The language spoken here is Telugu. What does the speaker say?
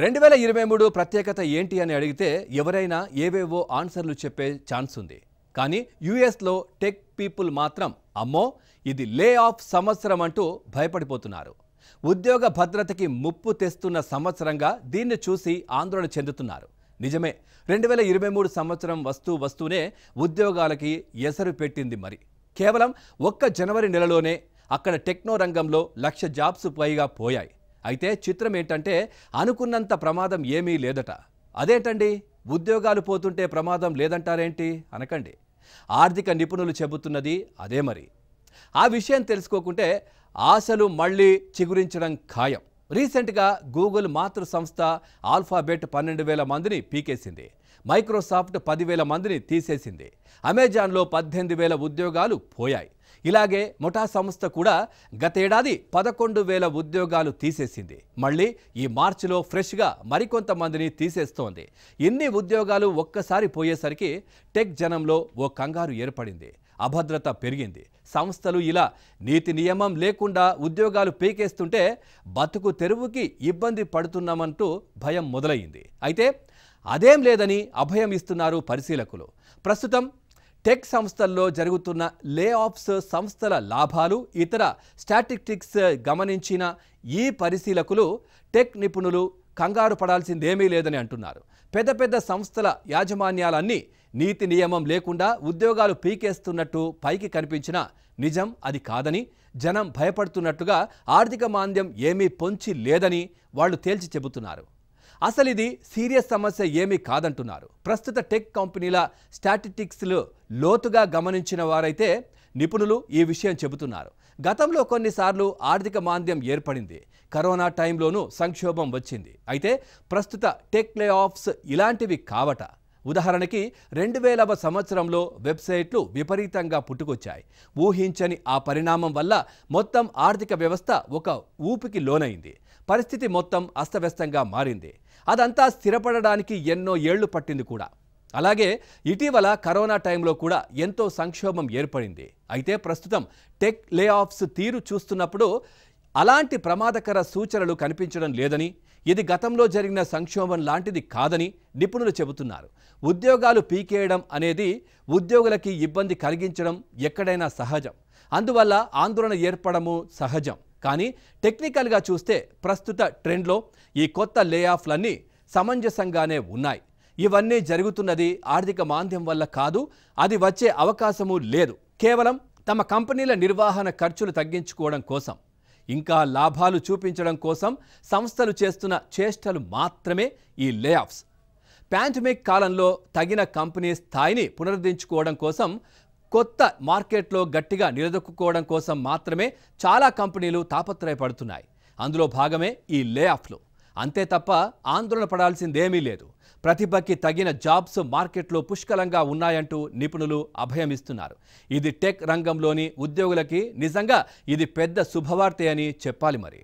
రెండు వేల ఇరవై మూడు ప్రత్యేకత ఏంటి అని అడిగితే ఎవరైనా ఏవేవో ఆన్సర్లు చెప్పే ఛాన్స్ ఉంది కానీ యుఎస్లో టెక్ పీపుల్ మాత్రం అమ్మో ఇది లే ఆఫ్ సంవత్సరం అంటూ భయపడిపోతున్నారు ఉద్యోగ భద్రతకి ముప్పు తెస్తున్న సంవత్సరంగా దీన్ని చూసి ఆందోళన చెందుతున్నారు నిజమే రెండు వేల ఇరవై మూడు సంవత్సరం వస్తూ వస్తూనే ఉద్యోగాలకి ఎసరు పెట్టింది మరి కేవలం ఒక్క జనవరి నెలలోనే అక్కడ టెక్నో రంగంలో లక్ష జాబ్స్ పైగా పోయాయి అయితే చిత్రం ఏంటంటే అనుకున్నంత ప్రమాదం ఏమీ లేదట అదేంటండి ఉద్యోగాలు పోతుంటే ప్రమాదం లేదంటారేంటి అనకండి ఆర్థిక నిపుణులు చెబుతున్నది అదే మరి ఆ విషయం తెలుసుకోకుంటే ఆశలు మళ్ళీ చిగురించడం ఖాయం రీసెంట్గా గూగుల్ మాతృ సంస్థ ఆల్ఫాబెట్ పన్నెండు వేల మందిని పీకేసింది మైక్రోసాఫ్ట్ పదివేల మందిని తీసేసింది అమెజాన్లో పద్దెనిమిది వేల ఉద్యోగాలు పోయాయి ఇలాగే ముఠా సంస్థ కూడా గతేడాది పదకొండు వేల ఉద్యోగాలు తీసేసింది మళ్ళీ ఈ మార్చిలో ఫ్రెష్గా మరికొంతమందిని తీసేస్తోంది ఇన్ని ఉద్యోగాలు ఒక్కసారి పోయేసరికి టెక్ జనంలో ఓ కంగారు ఏర్పడింది అభద్రత పెరిగింది సంస్థలు ఇలా నీతి నియమం లేకుండా ఉద్యోగాలు పీకేస్తుంటే బతుకు తెరువుకి ఇబ్బంది పడుతున్నామంటూ భయం మొదలయ్యింది అయితే అదేం లేదని అభయం ఇస్తున్నారు పరిశీలకులు ప్రస్తుతం టెక్ సంస్థల్లో జరుగుతున్న లే ఆఫ్స్ సంస్థల లాభాలు ఇతర స్టాటిస్టిక్స్ గమనించిన ఈ పరిశీలకులు టెక్ నిపుణులు కంగారు పడాల్సిందేమీ లేదని అంటున్నారు పెద్ద పెద్ద సంస్థల యాజమాన్యాలన్నీ నీతి నియమం లేకుండా ఉద్యోగాలు పీకేస్తున్నట్టు పైకి కనిపించిన నిజం అది కాదని జనం భయపడుతున్నట్టుగా ఆర్థిక మాంద్యం ఏమీ పొంచి లేదని వాళ్ళు తేల్చి చెబుతున్నారు అసలు ఇది సీరియస్ సమస్య ఏమీ కాదంటున్నారు ప్రస్తుత టెక్ కంపెనీల స్టాటిస్టిక్స్లు లోతుగా గమనించిన వారైతే నిపుణులు ఈ విషయం చెబుతున్నారు గతంలో కొన్నిసార్లు ఆర్థిక మాంద్యం ఏర్పడింది కరోనా టైంలోనూ సంక్షోభం వచ్చింది అయితే ప్రస్తుత టెక్ లే ఆఫ్స్ ఇలాంటివి కావట ఉదాహరణకి రెండు వేలవ సంవత్సరంలో వెబ్సైట్లు విపరీతంగా పుట్టుకొచ్చాయి ఊహించని ఆ పరిణామం వల్ల మొత్తం ఆర్థిక వ్యవస్థ ఒక ఊపికి లోనైంది పరిస్థితి మొత్తం అస్తవ్యస్తంగా మారింది అదంతా స్థిరపడడానికి ఎన్నో ఏళ్లు పట్టింది కూడా అలాగే ఇటీవల కరోనా టైంలో కూడా ఎంతో సంక్షోభం ఏర్పడింది అయితే ప్రస్తుతం టెక్ లే ఆఫ్స్ తీరు చూస్తున్నప్పుడు అలాంటి ప్రమాదకర సూచనలు కనిపించడం లేదని ఇది గతంలో జరిగిన సంక్షోభం లాంటిది కాదని నిపుణులు చెబుతున్నారు ఉద్యోగాలు పీకేయడం అనేది ఉద్యోగులకి ఇబ్బంది కలిగించడం ఎక్కడైనా సహజం అందువల్ల ఆందోళన ఏర్పడము సహజం కానీ టెక్నికల్గా చూస్తే ప్రస్తుత ట్రెండ్లో ఈ కొత్త లే ఆఫ్లన్నీ సమంజసంగానే ఉన్నాయి ఇవన్నీ జరుగుతున్నది ఆర్థిక మాంద్యం వల్ల కాదు అది వచ్చే అవకాశము లేదు కేవలం తమ కంపెనీల నిర్వహణ ఖర్చులు తగ్గించుకోవడం కోసం ఇంకా లాభాలు చూపించడం కోసం సంస్థలు చేస్తున్న చేష్టలు మాత్రమే ఈ లేఆఫ్స్ పాండమిక్ కాలంలో తగిన కంపెనీ స్థాయిని పునరుద్ధరించుకోవడం కోసం కొత్త మార్కెట్లో గట్టిగా నిలదొక్కుకోవడం కోసం మాత్రమే చాలా కంపెనీలు తాపత్రయపడుతున్నాయి అందులో భాగమే ఈ లేఆఫ్లు అంతే తప్ప ఆందోళన పడాల్సిందేమీ లేదు ప్రతిభకి తగిన జాబ్స్ మార్కెట్లో పుష్కలంగా ఉన్నాయంటూ నిపుణులు అభయమిస్తున్నారు ఇది టెక్ రంగంలోని ఉద్యోగులకి నిజంగా ఇది పెద్ద శుభవార్తే అని చెప్పాలి మరి